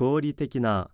合理的な